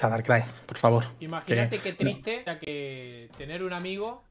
sea, Darkrai, por favor. Imagínate que, qué triste que tener un amigo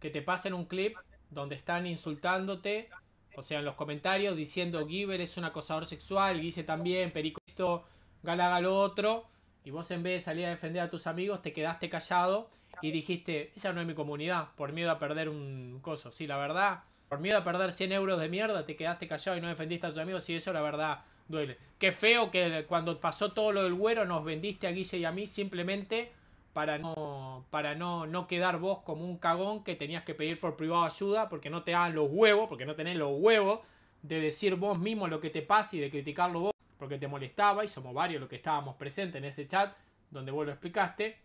que te pasen un clip donde están insultándote, o sea, en los comentarios diciendo Giver es un acosador sexual, dice también, Perico esto, Galaga lo otro, y vos en vez de salir a defender a tus amigos te quedaste callado y dijiste, esa no es mi comunidad, por miedo a perder un coso. Sí, la verdad, por miedo a perder 100 euros de mierda, te quedaste callado y no defendiste a tus amigos. Y eso, la verdad, duele. Qué feo que cuando pasó todo lo del güero, nos vendiste a Guille y a mí simplemente para no, para no, no quedar vos como un cagón que tenías que pedir por privado ayuda porque no te dan los huevos, porque no tenés los huevos de decir vos mismo lo que te pasa y de criticarlo vos porque te molestaba y somos varios los que estábamos presentes en ese chat donde vos lo explicaste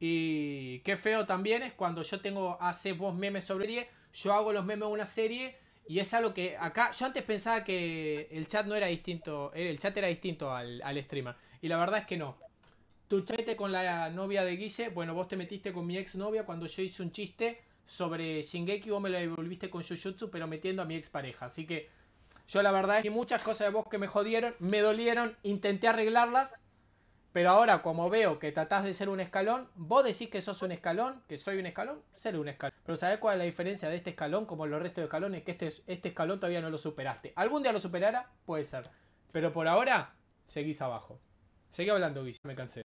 y qué feo también es cuando yo tengo, hace vos memes sobre serie, yo hago los memes de una serie y es algo que acá, yo antes pensaba que el chat no era distinto, eh, el chat era distinto al, al streamer. Y la verdad es que no. Tu chatete con la novia de Guille, bueno, vos te metiste con mi ex novia cuando yo hice un chiste sobre Shingeki, vos me lo devolviste con Jujutsu, pero metiendo a mi ex pareja. Así que yo la verdad es que muchas cosas de vos que me jodieron, me dolieron, intenté arreglarlas pero ahora, como veo que tratás de ser un escalón, vos decís que sos un escalón, que soy un escalón, ser un escalón. Pero ¿sabés cuál es la diferencia de este escalón como los restos de escalones? Que este, este escalón todavía no lo superaste. Algún día lo superara, puede ser. Pero por ahora, seguís abajo. Seguí hablando, y me cansé.